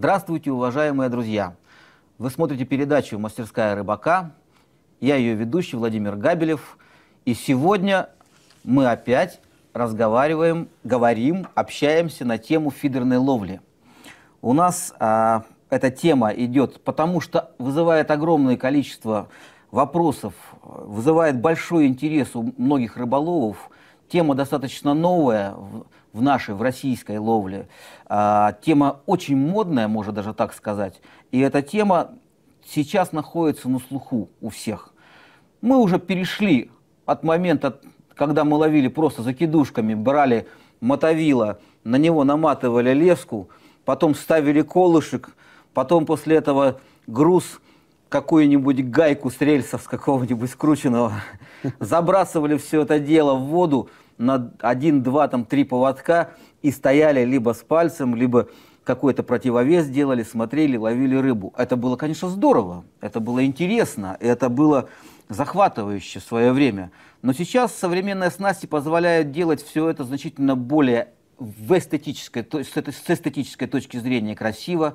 Здравствуйте, уважаемые друзья! Вы смотрите передачу «Мастерская рыбака». Я ее ведущий Владимир Габелев. И сегодня мы опять разговариваем, говорим, общаемся на тему фидерной ловли. У нас а, эта тема идет, потому что вызывает огромное количество вопросов, вызывает большой интерес у многих рыболовов. Тема достаточно новая, в нашей, в российской ловле. А, тема очень модная, можно даже так сказать. И эта тема сейчас находится на слуху у всех. Мы уже перешли от момента, когда мы ловили просто закидушками, брали мотовила, на него наматывали леску, потом ставили колышек, потом после этого груз какую-нибудь гайку с рельсов с какого-нибудь скрученного, забрасывали все это дело в воду, на один, два, там, три поводка и стояли либо с пальцем, либо какой-то противовес делали, смотрели, ловили рыбу. Это было, конечно, здорово, это было интересно, это было захватывающе в свое время. Но сейчас современные снасти позволяют делать все это значительно более в эстетической, с эстетической точки зрения красиво,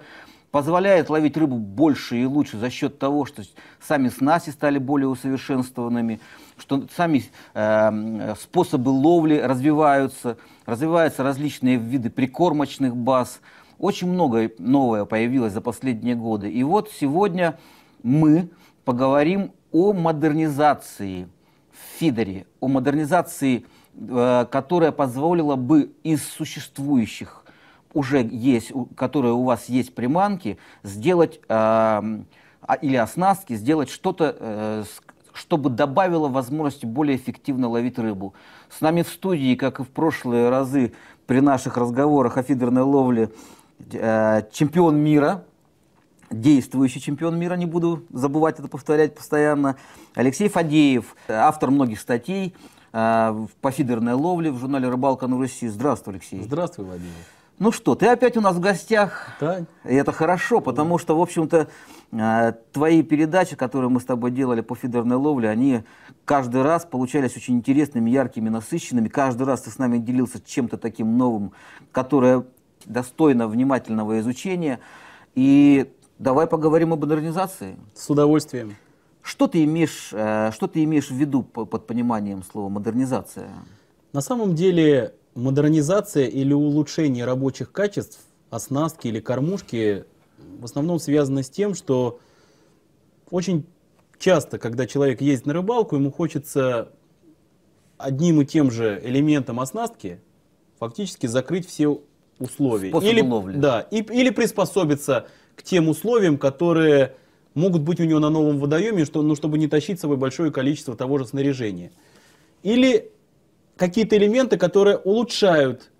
позволяет ловить рыбу больше и лучше за счет того, что сами снаси стали более усовершенствованными, что сами э, способы ловли развиваются, развиваются различные виды прикормочных баз. Очень многое новое появилось за последние годы. И вот сегодня мы поговорим о модернизации в фидере, о модернизации, э, которая позволила бы из существующих уже есть, которые у вас есть приманки, сделать э, или оснастки, сделать что-то, э, чтобы добавило возможность более эффективно ловить рыбу. С нами в студии, как и в прошлые разы при наших разговорах о фидерной ловле, э, чемпион мира, действующий чемпион мира, не буду забывать это повторять постоянно, Алексей Фадеев, автор многих статей, э, по фидерной ловле в журнале «Рыбалка на Руси». Здравствуй, Алексей. Здравствуй, Владимир. Ну что, ты опять у нас в гостях. Да. И это хорошо, потому что, в общем-то, э, твои передачи, которые мы с тобой делали по фидерной ловле, они каждый раз получались очень интересными, яркими, насыщенными. Каждый раз ты с нами делился чем-то таким новым, которое достойно внимательного изучения. И давай поговорим об модернизации. С удовольствием. Что ты имеешь, э, что ты имеешь в виду под пониманием слова модернизация? На самом деле модернизация или улучшение рабочих качеств, оснастки или кормушки в основном связано с тем, что очень часто, когда человек ездит на рыбалку, ему хочется одним и тем же элементом оснастки фактически закрыть все условия. Способы или, ловли. Да, и, или приспособиться к тем условиям, которые могут быть у него на новом водоеме, что, ну, чтобы не тащить с собой большое количество того же снаряжения. Или какие-то элементы, которые улучшают,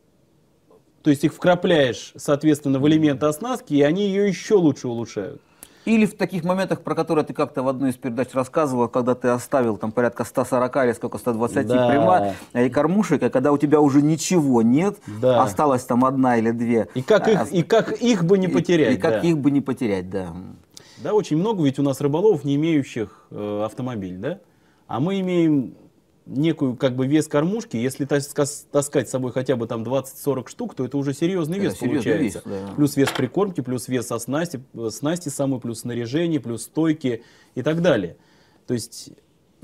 то есть их вкрапляешь, соответственно, в элементы оснастки, и они ее еще лучше улучшают. Или в таких моментах, про которые ты как-то в одной из передач рассказывал, когда ты оставил там порядка 140 или сколько, 120 да. прима э, и кормушек, а когда у тебя уже ничего нет, да. осталось там одна или две. И как э, их, а, и как их бы не потерять. И, и как да. их бы не потерять, да. Да, очень много ведь у нас рыболов, не имеющих э, автомобиль, да? А мы имеем некую как бы вес кормушки, если таскать с собой хотя бы там 20-40 штук, то это уже серьезный это вес серьезный получается. Вес, да. Плюс вес прикормки, плюс вес оснасти, э, снасти самой, плюс снаряжение, плюс стойки и так далее. То есть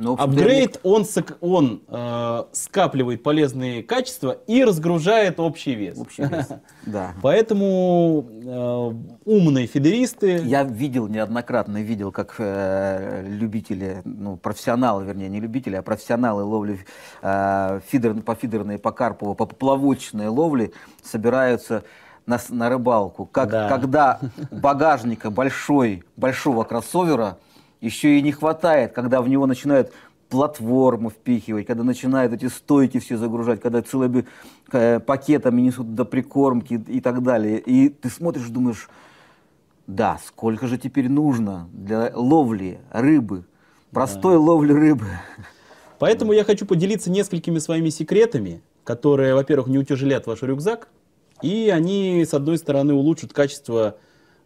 но ну, Апгрейд, он, он э, скапливает полезные качества и разгружает общий вес. Общий вес, да. Поэтому э, умные фидеристы... Я видел, неоднократно видел, как э, любители, ну, профессионалы, вернее, не любители, а профессионалы ловли э, фидер, по фидерной, по карпову, по поплавочной ловли собираются на, на рыбалку. Как, да. Когда багажника большой, большого кроссовера еще и не хватает, когда в него начинают платформу впихивать, когда начинают эти стойки все загружать, когда целыми э, пакетами несут до прикормки и так далее. И ты смотришь, думаешь, да, сколько же теперь нужно для ловли рыбы, простой да. ловли рыбы. Поэтому я хочу поделиться несколькими своими секретами, которые, во-первых, не утяжелят ваш рюкзак, и они, с одной стороны, улучшат качество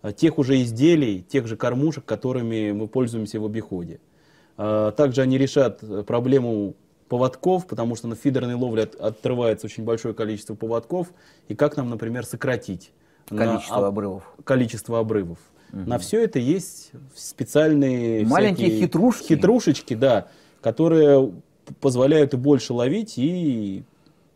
Э, тех уже изделий, тех же кормушек, которыми мы пользуемся в обиходе. Э, также они решат э, проблему поводков, потому что на фидерной ловле от, отрывается очень большое количество поводков. И как нам, например, сократить количество на, обрывов? Количество обрывов. Угу. На все это есть специальные маленькие хитрушки, хитрушечки, да, которые позволяют и больше ловить и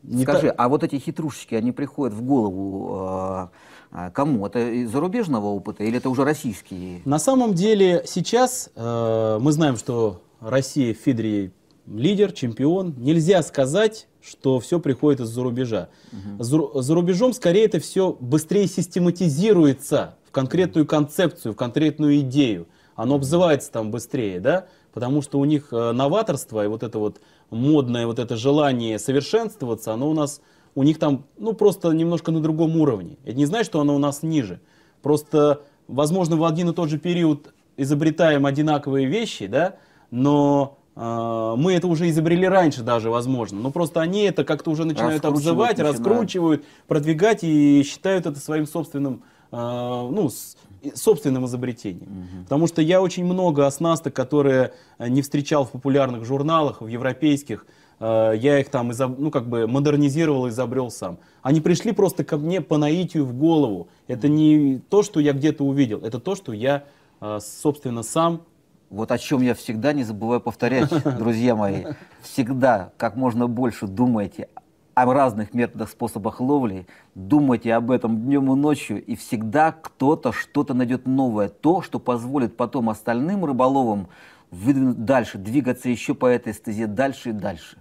не Скажи, та... а вот эти хитрушечки, они приходят в голову э, Э, Кому? Это из зарубежного опыта или это уже российские? На самом деле сейчас э, мы знаем, что Россия в Фидре лидер, чемпион. Нельзя сказать, что все приходит из-за рубежа. Угу. За, за рубежом скорее это все быстрее систематизируется в конкретную концепцию, в конкретную идею. Оно обзывается там быстрее, да? Потому что у них э, новаторство и вот это вот модное вот это желание совершенствоваться, оно у нас у них там, ну, просто немножко на другом уровне. Это не значит, что оно у нас ниже. Просто, возможно, в один и тот же период изобретаем одинаковые вещи, да, но э, мы это уже изобрели раньше даже, возможно. Но просто они это как-то уже начинают обзывать, начинают. раскручивают, продвигать и считают это своим собственным, э, ну, с, собственным изобретением. Угу. Потому что я очень много оснасток, которые э, не встречал в популярных журналах, в европейских, Э, я их там, изоб... ну, как бы модернизировал, изобрел сам. Они пришли просто ко мне по наитию в голову. Это не то, что я где-то увидел, это то, что я, э, собственно, сам вот о чем я всегда не забываю повторять, друзья мои. Всегда как можно больше думайте о разных методах, способах ловли, думайте об этом днем и ночью, и всегда кто-то что-то найдет новое, то, что позволит потом остальным рыболовам выдвинуть дальше, двигаться еще по этой стезе дальше и дальше.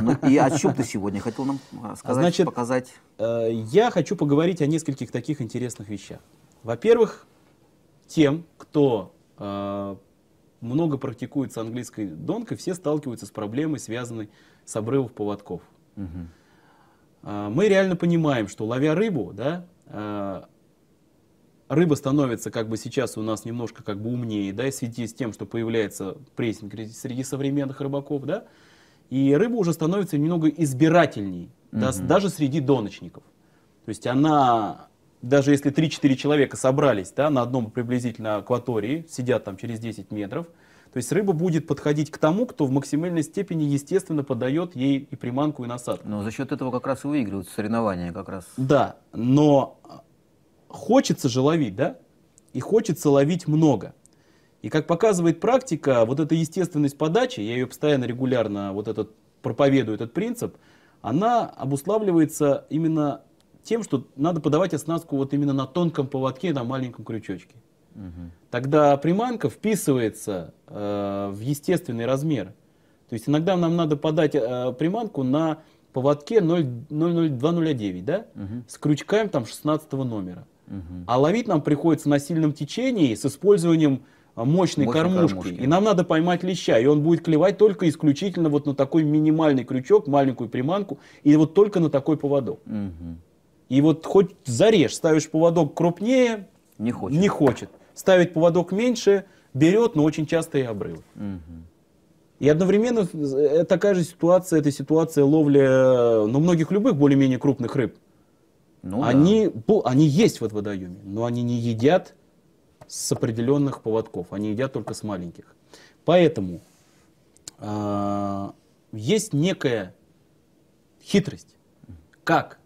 Ну и о чем ты сегодня хотел нам а, сказать, а Значит, показать? Э, я хочу поговорить о нескольких таких интересных вещах. Во-первых, тем, кто э, много практикуется английской донкой, все сталкиваются с проблемой, связанной с обрывом поводков. Угу. А, мы реально понимаем, что ловя рыбу, да, а, рыба становится как бы сейчас у нас немножко как бы умнее, да, в связи с тем, что появляется прессинг среди современных рыбаков, да, и рыба уже становится немного избирательней, угу. да, даже среди доночников. То есть она, даже если 3-4 человека собрались да, на одном приблизительно акватории, сидят там через 10 метров, то есть рыба будет подходить к тому, кто в максимальной степени, естественно, подает ей и приманку, и насадку. Но за счет этого как раз и выигрывают соревнования как раз. Да, но хочется же ловить, да? И хочется ловить много. И как показывает практика, вот эта естественность подачи, я ее постоянно регулярно вот этот, проповедую этот принцип, она обуславливается именно тем, что надо подавать оснастку вот именно на тонком поводке, на маленьком крючочке. Угу. Тогда приманка вписывается э, в естественный размер. То есть иногда нам надо подать э, приманку на поводке 0,0209, а да? Угу. С крючками там 16 номера. Угу. А ловить нам приходится на сильном течении с использованием э, мощной, мощной кормушки. кормушки. И нам надо поймать леща. И он будет клевать только исключительно вот на такой минимальный крючок, маленькую приманку, и вот только на такой поводок. Угу. И вот хоть зарежь, ставишь поводок крупнее, не хочет. Не хочет ставить поводок меньше, берет, но очень часто и обрывы. Угу. И одновременно э, такая же ситуация, это ситуация ловли э, ну, многих любых более-менее крупных рыб. Ну, они, да. Бо, они есть в водоеме, но они не едят с определенных поводков, они едят только с маленьких. Поэтому э, есть некая хитрость, как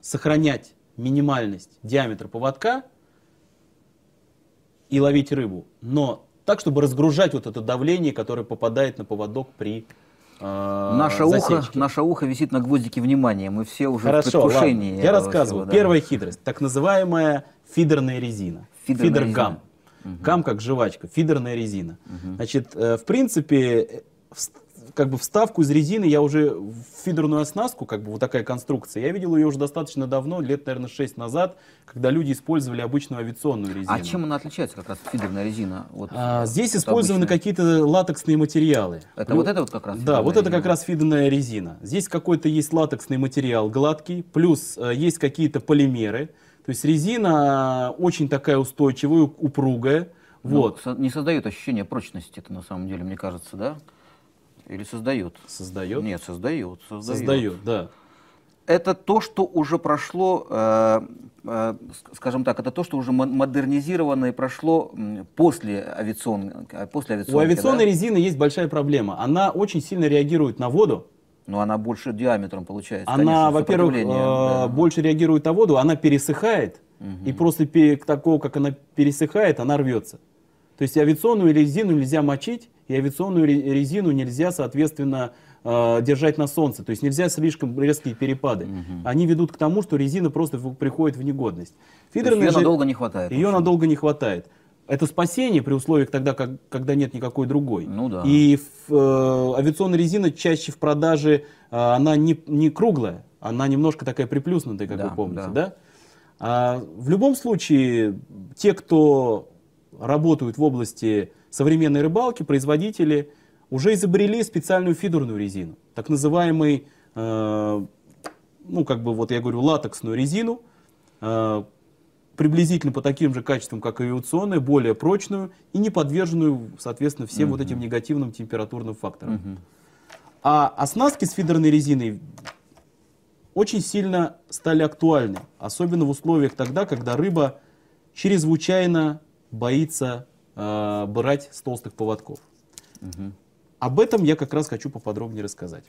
сохранять минимальность диаметра поводка – и ловить рыбу, но так, чтобы разгружать вот это давление, которое попадает на поводок при э, Наше засечке. ухо, наше ухо висит на гвоздике внимания, мы все уже Хорошо, в предвкушении. Ладно. Я рассказываю. Всего, да. Первая хитрость, так называемая фидерная резина, фидерная фидергам. Резина. Угу. Гам как жвачка, фидерная резина. Угу. Значит, э, в принципе, э, как бы вставку из резины я уже фидерную оснастку, как бы вот такая конструкция, я видел ее уже достаточно давно, лет, наверное, 6 назад, когда люди использовали обычную авиационную резину. А чем она отличается как раз фидерная резина? Вот, а, э, здесь использованы какие-то латексные материалы. Это плюс, вот это вот как раз? Да, вот это как раз фидерная резина. Здесь какой-то есть латексный материал гладкий, плюс э, есть какие-то полимеры. То есть резина э, очень такая устойчивая, упругая. Ну, вот. не создает ощущения прочности это на самом деле, мне кажется, да? Или создает. Создает? Нет, создает. Создает, создает да. Это то, что уже прошло, э, э, скажем так, это то, что уже модернизировано и прошло после авиационной. Э, после авиационной У авиационной да? резины есть большая проблема. Она очень сильно реагирует на воду. Но она больше диаметром получается. Она, во-первых, э, да. больше реагирует на воду, она пересыхает. Угу. И после такого как она пересыхает, она рвется. То есть авиационную резину нельзя мочить, и авиационную резину нельзя, соответственно, э, держать на солнце. То есть нельзя слишком резкие перепады. Угу. Они ведут к тому, что резина просто приходит в негодность. Фидерная ее же... надолго не хватает. Ее надолго не хватает. Это спасение при условиях тогда, как, когда нет никакой другой. Ну да. И э, авиационная резина чаще в продаже, э, она не, не круглая, она немножко такая приплюснутая, как да, вы помните, да? да? А, в любом случае, те, кто работают в области современной рыбалки производители уже изобрели специальную фидерную резину, так называемый, э, ну как бы вот я говорю, латексную резину, э, приблизительно по таким же качествам, как и авиационная, более прочную и не подверженную, соответственно, всем mm-hmm. вот этим негативным температурным факторам. Mm-hmm. А оснастки с фидерной резиной очень сильно стали актуальны, особенно в условиях тогда, когда рыба чрезвычайно боится э, брать с толстых поводков. Угу. Об этом я как раз хочу поподробнее рассказать.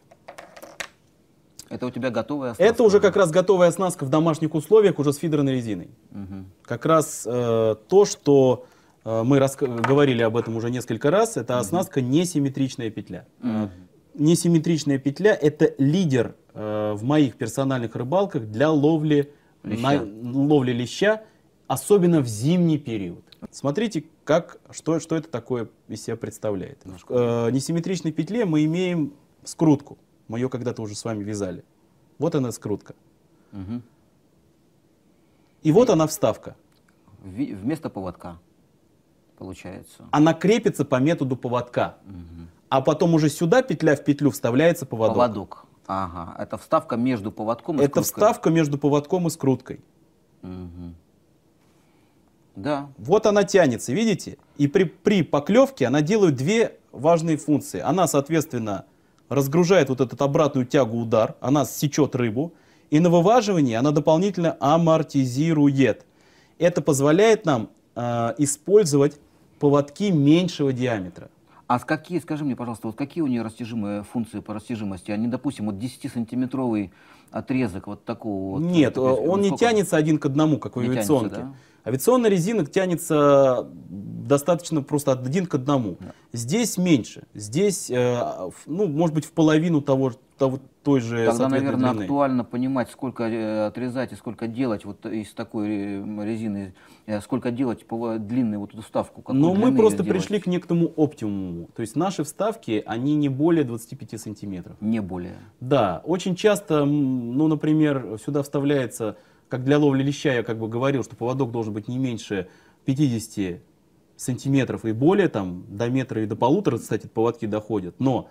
Это у тебя готовая оснастка? Это уже как раз готовая оснастка в домашних условиях, уже с фидерной резиной. Угу. Как раз э, то, что э, мы говорили об этом уже несколько раз, это угу. оснастка несимметричная петля. Угу. Несимметричная петля – это лидер э, в моих персональных рыбалках для ловли леща. На, ловли леща, особенно в зимний период. Смотрите, как, что, что это такое из себя представляет. Э, несимметричной петле мы имеем скрутку. Мы ее когда-то уже с вами вязали. Вот она скрутка. Угу. И вот она вставка. В, вместо поводка получается. Она крепится по методу поводка. Угу. А потом уже сюда петля в петлю вставляется поводок. Поводок. Ага, это вставка между поводком и Это скруткой. вставка между поводком и скруткой. Угу. Да. Вот она тянется, видите? И при, при поклевке она делает две важные функции. Она, соответственно, разгружает вот этот обратную тягу удар, она сечет рыбу, и на вываживании она дополнительно амортизирует. Это позволяет нам э, использовать поводки меньшего диаметра. А с какие, скажи мне, пожалуйста, вот какие у нее растяжимые функции по растяжимости? Они, допустим, вот 10-сантиметровый отрезок вот такого вот. Нет, вот, э, он, э, он не тянется один к одному, как в не авиационке. Тянется, да? Авиационная резина тянется достаточно просто один к одному. Да. Здесь меньше. Здесь, э, ну, может быть, в половину того, того, той же Тогда, наверное, длины. актуально понимать, сколько э, отрезать и сколько делать вот из такой э, резины, э, сколько делать по длинной вот эту вставку, Но мы просто пришли к некоторому оптимуму. То есть наши вставки, они не более 25 сантиметров. Не более. Да, очень часто, ну, например, сюда вставляется, как для ловли леща я как бы говорил, что поводок должен быть не меньше 50 сантиметров и более, там, до метра и до полутора, кстати, поводки доходят. Но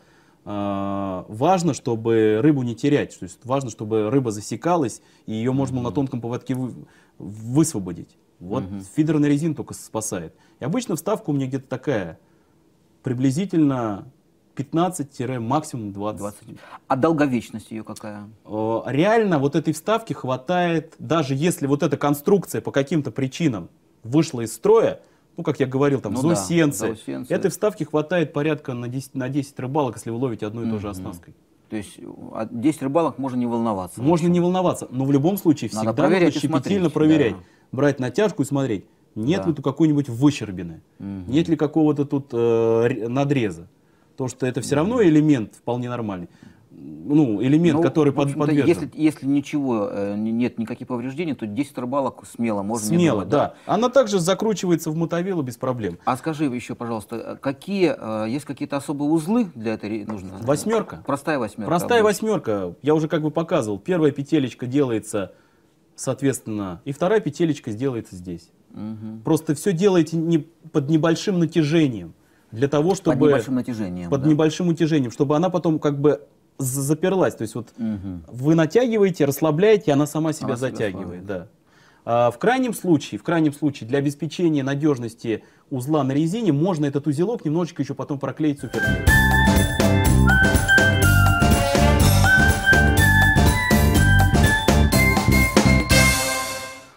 а, важно, чтобы рыбу не терять. То есть важно, чтобы рыба засекалась, и ее можно mm -hmm. на тонком поводке вы, высвободить. Вот mm -hmm. фидерный резин только спасает. И обычно вставка у меня где-то такая, приблизительно 15 максимум 20. 20. А долговечность ее какая? А, реально вот этой вставки хватает, даже если вот эта конструкция по каким-то причинам вышла из строя, ну, как я говорил, там, ну, заусенцы. Да, заусенцы. Этой вставки хватает порядка на 10, на 10 рыбалок, если вы ловите одной и той же оснасткой. То есть 10 а рыбалок можно не волноваться. Можно не волноваться, но в любом случае всегда надо, проверять надо щепетильно смотреть, проверять. Да. Брать натяжку и смотреть, нет да. ли тут какой-нибудь выщербины, угу. нет ли какого-то тут э, надреза. то что это все равно элемент вполне нормальный ну, элемент, ну, который под, подвержен. Если, если ничего, э, нет никаких повреждений, то 10 рыбалок смело можно Смело, делать, да. да. Она также закручивается в мотовилу без проблем. А скажи еще, пожалуйста, э, какие, э, есть какие-то особые узлы для этой нужно? Восьмерка. Простая восьмерка. Простая обычно. восьмерка. Я уже как бы показывал. Первая петелечка делается, соответственно, и вторая петелечка сделается здесь. Угу. Просто все делаете не, под небольшим натяжением для того, чтобы... Под небольшим натяжением. Под да. небольшим натяжением, чтобы она потом как бы заперлась. То есть вот угу. вы натягиваете, расслабляете, она сама себя она затягивает. Себя да. а, в крайнем случае, в крайнем случае для обеспечения надежности узла на резине можно этот узелок немножечко еще потом проклеить суперклеем.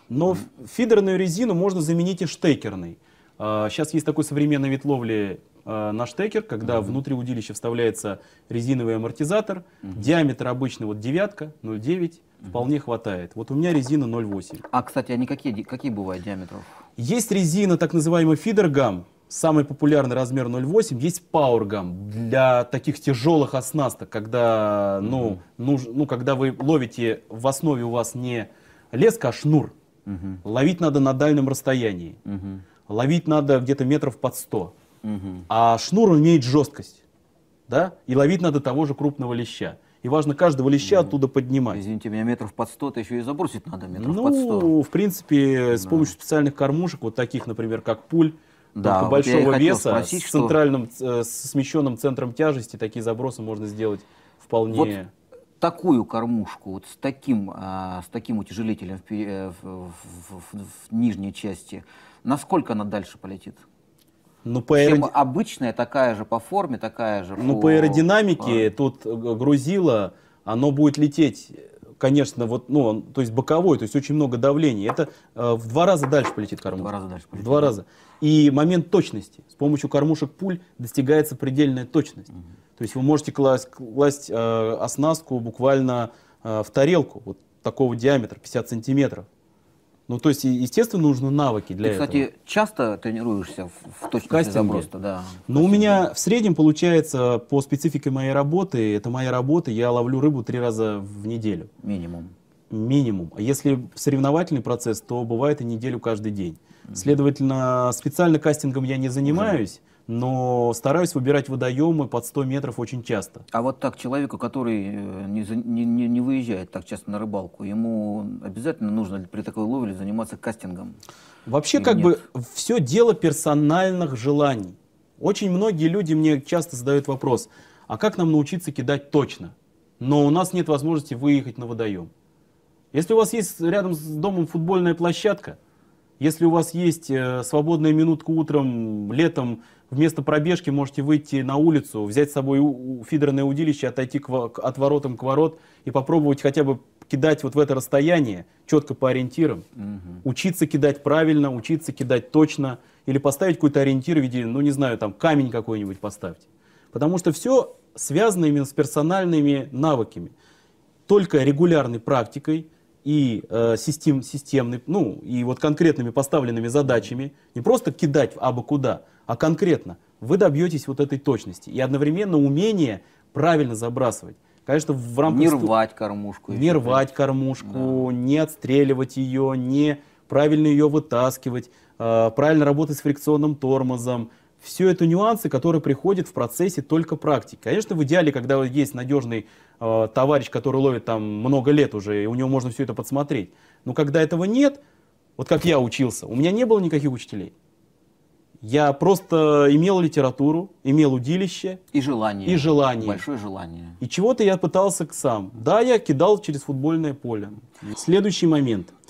Но фидерную резину можно заменить и штекерной. Сейчас а, есть такой современный вид ловли Э, наш на когда mm-hmm. внутри удилища вставляется резиновый амортизатор, mm-hmm. диаметр обычно вот девятка, 0,9, mm вполне хватает. Вот у меня резина 0,8. А, кстати, они какие, какие бывают диаметров? Есть резина, так называемый фидергам, самый популярный размер 0,8, есть пауэргам для таких тяжелых оснасток, когда, ну, mm-hmm. нуж, ну, когда вы ловите, в основе у вас не леска, а шнур. Угу. Ловить надо на дальнем расстоянии. Угу. Ловить надо где-то метров под 100. А шнур имеет жесткость. Да? И ловить надо того же крупного леща. И важно каждого леща ну, оттуда поднимать. Извините меня, метров под сто, 100 еще и забросить надо, метров ну, под сто. Ну, в принципе, с помощью специальных кормушек, вот таких, например, как пуль, да, только вот большого веса, спросить, с центральным, что... Э, с смещенным центром тяжести, такие забросы можно сделать вполне... Вот такую кормушку, вот с таким, а, с таким утяжелителем в, э, в, в, в, в нижней части, насколько она дальше полетит? Ну, по аэрод... Чем обычная, такая же по форме, такая же. Ну, по, по аэродинамике по... тут э, грузило, оно будет лететь, конечно, вот, ну, то есть боковой, то есть очень много давления. Это э, в два раза дальше полетит кормушка. два раза дальше полетит. В два раза. И момент точности. С помощью кормушек пуль достигается предельная точность. Угу. То есть вы можете класть, класть э, оснастку буквально э, в тарелку, вот такого диаметра, 50 сантиметров. Ну, то есть, естественно, нужны навыки для Ты, этого. кстати, часто тренируешься в, в точности в Да. Ну, у меня в среднем получается, по специфике моей работы, это моя работа, я ловлю рыбу три раза в неделю. Минимум. Минимум. А если соревновательный процесс, то бывает и неделю каждый день. Следовательно, специально кастингом я не занимаюсь но стараюсь выбирать водоемы под 100 метров очень часто. А вот так человеку, который э, не, не, не выезжает так часто на рыбалку, ему обязательно нужно при такой ловле заниматься кастингом? Вообще как нет? бы все дело персональных желаний. Очень многие люди мне часто задают вопрос, а как нам научиться кидать точно? Но у нас нет возможности выехать на водоем. Если у вас есть рядом с домом футбольная площадка, если у вас есть э, свободная минутка утром, летом, вместо пробежки можете выйти на улицу, взять с собой фидерное удилище, отойти к, от воротом к ворот и попробовать хотя бы кидать вот в это расстояние, четко по ориентирам. Угу. Учиться кидать правильно, учиться кидать точно. Или поставить какой-то ориентир в виде, ну не знаю, там камень какой-нибудь поставить, Потому что все связано именно с персональными навыками. Только регулярной практикой – и э, систем, системный, ну, и вот конкретными поставленными задачами, не просто кидать в абы куда, а конкретно, вы добьетесь вот этой точности. И одновременно умение правильно забрасывать. Конечно, в рамках... Не рвать кормушку. Не рвать кормушку, да. не отстреливать ее, не правильно ее вытаскивать, э, правильно работать с фрикционным тормозом, все это нюансы, которые приходят в процессе только практики. Конечно, в идеале, когда есть надежный э, товарищ, который ловит там много лет уже, и у него можно все это подсмотреть. Но когда этого нет, вот как я учился, у меня не было никаких учителей. Я просто имел литературу, имел удилище. И желание. И желание. Большое желание. И чего-то я пытался сам. Да, я кидал через футбольное поле. Следующий момент –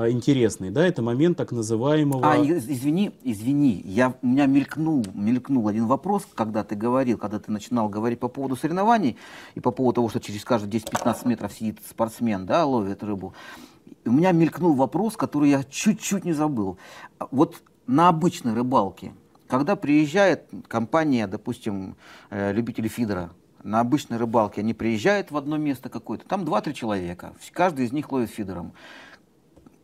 а, интересный, да, это момент так называемого... А, извини, извини, я, у меня мелькнул, мелькнул один вопрос, когда ты говорил, когда ты начинал говорить по поводу соревнований и по поводу того, что через каждые 10-15 метров сидит спортсмен, да, ловит рыбу. У меня мелькнул вопрос, который я чуть-чуть не забыл. Вот на обычной рыбалке, когда приезжает компания, допустим, э, любителей фидера, на обычной рыбалке, они приезжают в одно место какое-то, там 2-3 человека, каждый из них ловит фидером.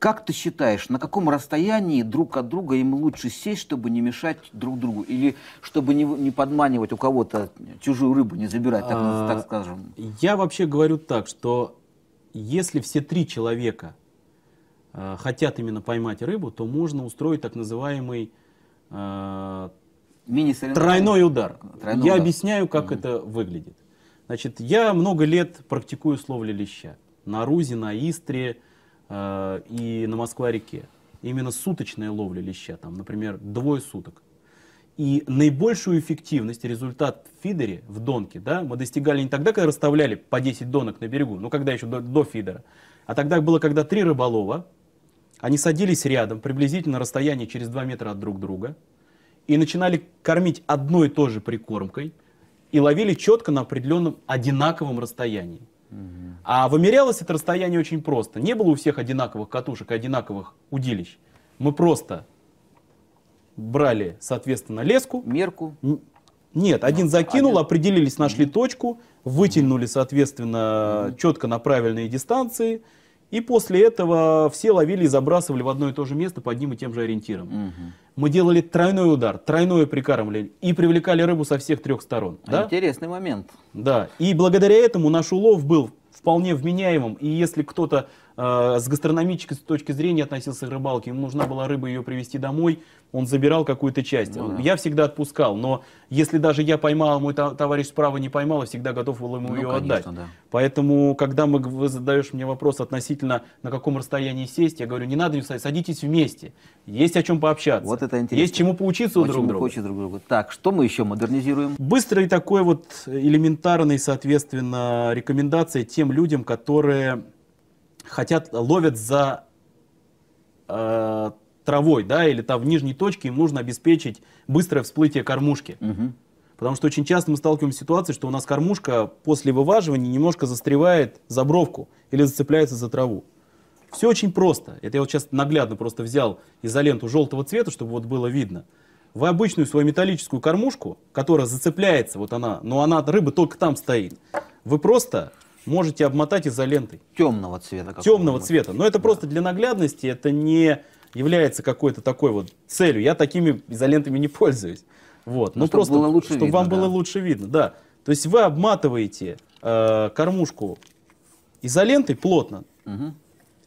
Как ты считаешь, на каком расстоянии друг от друга им лучше сесть, чтобы не мешать друг другу? Или чтобы не, не подманивать у кого-то чужую рыбу, не забирать, так, а, так скажем? Я вообще говорю так, что если все три человека э, хотят именно поймать рыбу, то можно устроить так называемый э, тройной удар. Тройной я удар. объясняю, как угу. это выглядит. Значит, я много лет практикую ловли леща. На Рузе, на Истре, э, и на Москва-реке. Именно суточная ловля леща, там, например, двое суток. И наибольшую эффективность, результат в фидере, в донке, да, мы достигали не тогда, когда расставляли по 10 донок на берегу, ну когда еще до, до фидера, а тогда было, когда три рыболова, они садились рядом, приблизительно на расстоянии через 2 метра от друг друга, и начинали кормить одной и той же прикормкой, и ловили четко на определенном одинаковом расстоянии. А вымерялось это расстояние очень просто. Не было у всех одинаковых катушек и одинаковых удилищ. Мы просто брали, соответственно, леску. Мерку? Нет, один ну, закинул, определились, нашли точку, вытянули, соответственно, четко на правильные дистанции. И после этого все ловили и забрасывали в одно и то же место по одним и тем же ориентирам. Угу. Мы делали тройной удар, тройное прикармливание и привлекали рыбу со всех трех сторон. да? Интересный момент. Да, и благодаря этому наш улов был вполне вменяемым. И если кто-то Э, с гастрономической точки зрения относился к рыбалке. Ему нужна была рыба ее привезти домой, он забирал какую-то часть. Ну, Я всегда отпускал, но если даже я поймал, мой товарищ справа не поймал, я всегда готов был ему ну, ее конечно, отдать. Да. Поэтому, когда мы, вы задаешь мне вопрос относительно, на каком расстоянии сесть, я говорю, не надо не садитесь вместе. Есть о чем пообщаться. Вот это интересно. Есть чему поучиться Очень у друг друга. Поучить друг друга. Так, что мы еще модернизируем? Быстрый такой вот элементарный, соответственно, рекомендация тем людям, которые хотят, ловят за э, травой, да, или там в нижней точке им нужно обеспечить быстрое всплытие кормушки. Угу. Потому что очень часто мы сталкиваемся с ситуацией, что у нас кормушка после вываживания немножко застревает за бровку или зацепляется за траву. Все очень просто. Это я вот сейчас наглядно просто взял изоленту желтого цвета, чтобы вот было видно. Вы обычную свою металлическую кормушку, которая зацепляется, вот она, но она, рыба только там стоит, вы просто можете обмотать изолентой. Темного цвета. Темного цвета. Но это да. просто для наглядности, это не является какой-то такой вот целью. Я такими изолентами не пользуюсь. Вот. Но, Но ну, чтобы просто, было лучше чтобы видно, вам да. было лучше видно, да. То есть вы обматываете э, кормушку изолентой плотно, угу.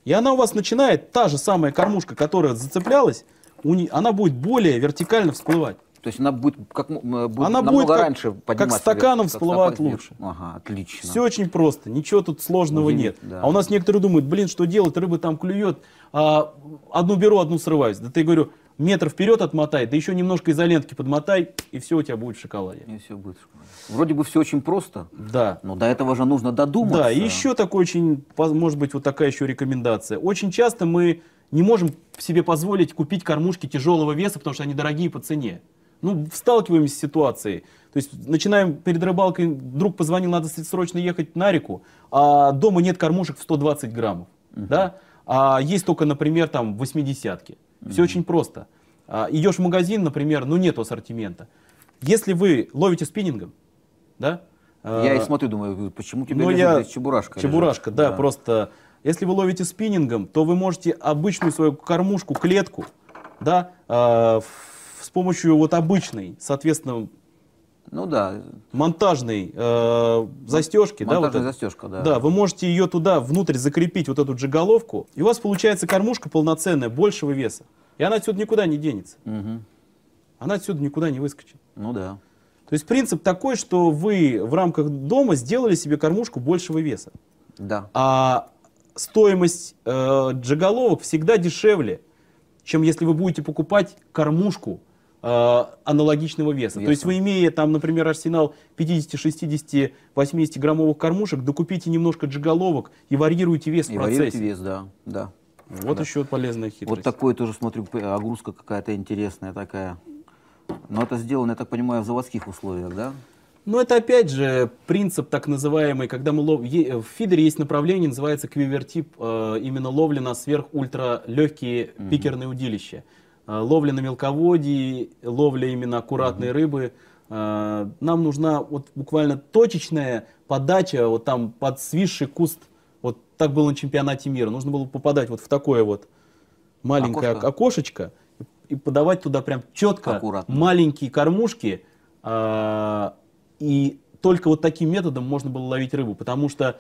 и она у вас начинает, та же самая кормушка, которая зацеплялась, у не, она будет более вертикально всплывать. То есть она будет как э, будет она будет как, раньше подниматься. Как стаканом вверх, всплывает как лучше. Ага, отлично. Все очень просто, ничего тут сложного нет. Да. А у нас некоторые думают, блин, что делать, рыба там клюет, а, одну беру, одну срываюсь. Да ты говорю, метр вперед отмотай, да еще немножко изолентки подмотай, и все у тебя будет в шоколаде. И все будет в шоколаде. Вроде бы все очень просто. Да. Но до этого же нужно додуматься. Да, и еще такой очень, может быть, вот такая еще рекомендация. Очень часто мы не можем себе позволить купить кормушки тяжелого веса, потому что они дорогие по цене. Ну, сталкиваемся с ситуацией. То есть начинаем перед рыбалкой, вдруг позвонил, надо срочно ехать на реку, а дома нет кормушек в 120 граммов, Uh-huh. да? А есть только, например, там 80-ки. Uh-huh. Все очень просто. А, идешь в магазин, например, ну нет ассортимента. Если вы ловите спиннингом, да? А, я а, и смотрю, думаю, почему тебе ну, лежит я... чебурашка? Чебурашка, лежит? Да, да, просто если вы ловите спиннингом, то вы можете обычную свою кормушку, клетку, да, э, с помощью вот обычной, соответственно, ну да. Монтажной э, застежки. Монтажная да, вот застежка, да. Да, вы можете ее туда внутрь закрепить, вот эту же головку, и у вас получается кормушка полноценная, большего веса. И она отсюда никуда не денется. Угу. Она отсюда никуда не выскочит. Ну да. То есть принцип такой, что вы в рамках дома сделали себе кормушку большего веса. Да. А стоимость э, джиголовок всегда дешевле, чем если вы будете покупать кормушку Э, аналогичного веса. веса. То есть вы, имея там, например, арсенал 50, 60, 80 граммовых кормушек, докупите немножко джиголовок и варьируйте вес и в процессе. Варьируйте вес, да. да. Вот да. еще полезная хитрость. Вот такое тоже, смотрю, огрузка какая-то интересная такая. Но это сделано, я так понимаю, в заводских условиях, да? Но ну, это опять же принцип так называемый, когда мы лов... в фидере есть направление, называется квивертип, э, именно ловли на сверх-ультра легкие угу. пикерные удилища. Э, ловля на мелководье, ловля именно аккуратной mm-hmm. рыбы. Э, нам нужна вот буквально точечная подача, вот там под свисший куст, вот так было на чемпионате мира. Нужно было попадать вот в такое вот маленькое окошко, окошечко и подавать туда прям четко Аккуратно. маленькие кормушки. Э, и только вот таким методом можно было ловить рыбу, потому что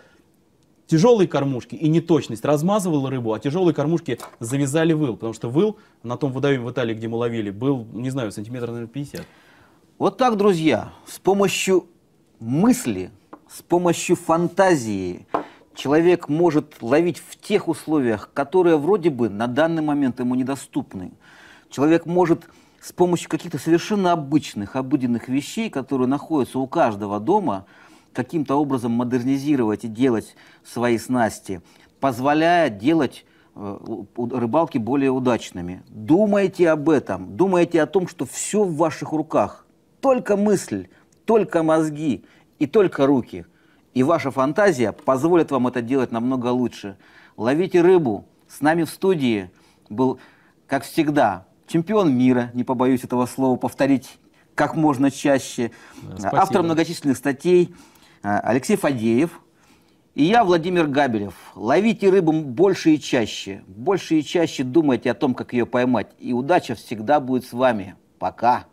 тяжелые кормушки и неточность размазывала рыбу, а тяжелые кормушки завязали выл, потому что выл на том водоеме в Италии, где мы ловили, был, не знаю, сантиметр, наверное, 50. Вот так, друзья, с помощью мысли, с помощью фантазии человек может ловить в тех условиях, которые вроде бы на данный момент ему недоступны. Человек может с помощью каких-то совершенно обычных, обыденных вещей, которые находятся у каждого дома, каким-то образом модернизировать и делать свои снасти, позволяя делать э, рыбалки более удачными. Думайте об этом, думайте о том, что все в ваших руках. Только мысль, только мозги и только руки. И ваша фантазия позволит вам это делать намного лучше. Ловите рыбу. С нами в студии был, как всегда, чемпион мира, не побоюсь этого слова повторить как можно чаще, э, Спасибо. автор многочисленных статей, Э, Алексей Фадеев и я, Владимир Габелев. Ловите рыбу больше и чаще. Больше и чаще думайте о том, как ее поймать. И удача всегда будет с вами. Пока.